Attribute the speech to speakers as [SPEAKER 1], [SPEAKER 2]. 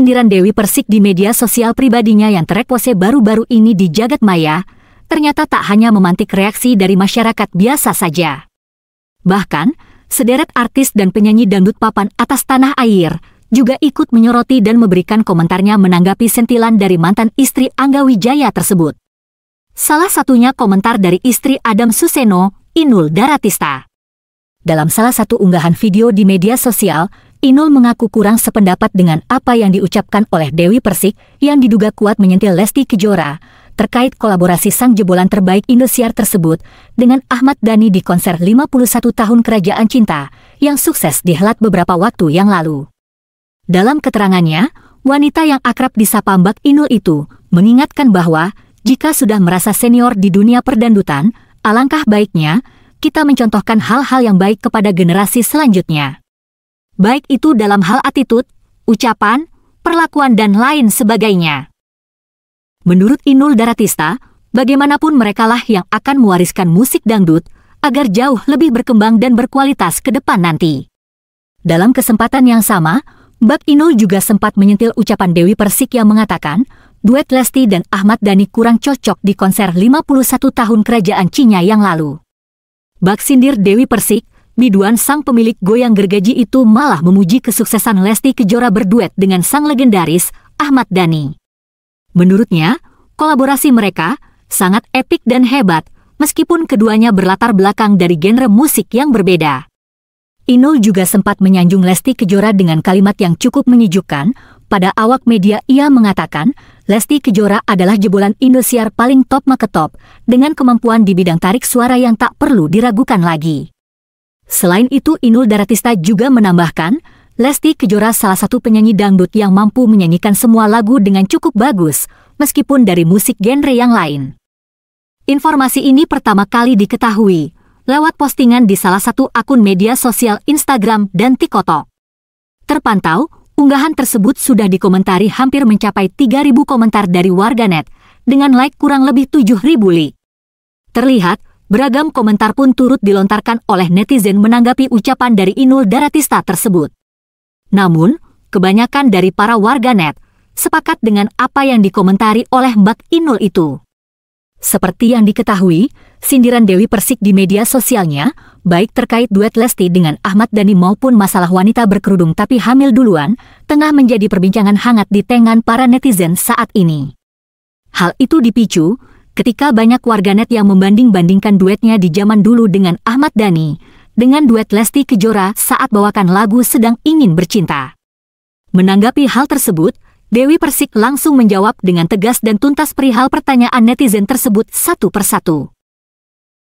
[SPEAKER 1] sindiran Dewi Persik di media sosial pribadinya yang terekpose baru-baru ini di jagat maya, ternyata tak hanya memantik reaksi dari masyarakat biasa saja. Bahkan, sederet artis dan penyanyi dangdut papan atas tanah air juga ikut menyoroti dan memberikan komentarnya menanggapi sentilan dari mantan istri Angga Wijaya tersebut. Salah satunya komentar dari istri Adam Suseno, Inul Daratista. Dalam salah satu unggahan video di media sosial, Inul mengaku kurang sependapat dengan apa yang diucapkan oleh Dewi Persik yang diduga kuat menyentil Lesti Kejora terkait kolaborasi sang jebolan terbaik Indosiar tersebut dengan Ahmad Dhani di konser 51 tahun Kerajaan Cinta yang sukses dihelat beberapa waktu yang lalu. Dalam keterangannya, wanita yang akrab disapa Mbak Inul itu mengingatkan bahwa jika sudah merasa senior di dunia perdandutan, alangkah baiknya kita mencontohkan hal-hal yang baik kepada generasi selanjutnya baik itu dalam hal attitude, ucapan, perlakuan dan lain sebagainya. Menurut Inul Daratista, bagaimanapun merekalah yang akan mewariskan musik dangdut agar jauh lebih berkembang dan berkualitas ke depan nanti. Dalam kesempatan yang sama, Bak Inul juga sempat menyentil ucapan Dewi Persik yang mengatakan, duet Lesti dan Ahmad Dhani kurang cocok di konser 51 tahun Kerajaan Cina yang lalu. Bak sindir Dewi Persik, biduan sang pemilik goyang gergaji itu malah memuji kesuksesan Lesti Kejora berduet dengan sang legendaris Ahmad Dhani. Menurutnya, kolaborasi mereka sangat epik dan hebat, meskipun keduanya berlatar belakang dari genre musik yang berbeda. Inul juga sempat menyanjung Lesti Kejora dengan kalimat yang cukup menyejukkan. Pada awak media ia mengatakan, Lesti Kejora adalah jebolan Indosiar paling top maketop, dengan kemampuan di bidang tarik suara yang tak perlu diragukan lagi. Selain itu Inul Daratista juga menambahkan, Lesti Kejora salah satu penyanyi dangdut yang mampu menyanyikan semua lagu dengan cukup bagus, meskipun dari musik genre yang lain. Informasi ini pertama kali diketahui lewat postingan di salah satu akun media sosial Instagram dan TikTok. Terpantau, unggahan tersebut sudah dikomentari hampir mencapai 3.000 komentar dari warganet, dengan like kurang lebih 7.000 li. Terlihat, Beragam komentar pun turut dilontarkan oleh netizen menanggapi ucapan dari Inul Daratista tersebut. Namun, kebanyakan dari para warganet sepakat dengan apa yang dikomentari oleh Mbak Inul itu. Seperti yang diketahui, sindiran Dewi Persik di media sosialnya, baik terkait duet Lesti dengan Ahmad Dhani maupun masalah wanita berkerudung tapi hamil duluan, tengah menjadi perbincangan hangat di tengan para netizen saat ini. Hal itu dipicu ketika banyak warganet yang membanding-bandingkan duetnya di zaman dulu dengan Ahmad Dhani, dengan duet Lesti Kejora saat bawakan lagu Sedang Ingin Bercinta. Menanggapi hal tersebut, Dewi Persik langsung menjawab dengan tegas dan tuntas perihal pertanyaan netizen tersebut satu persatu.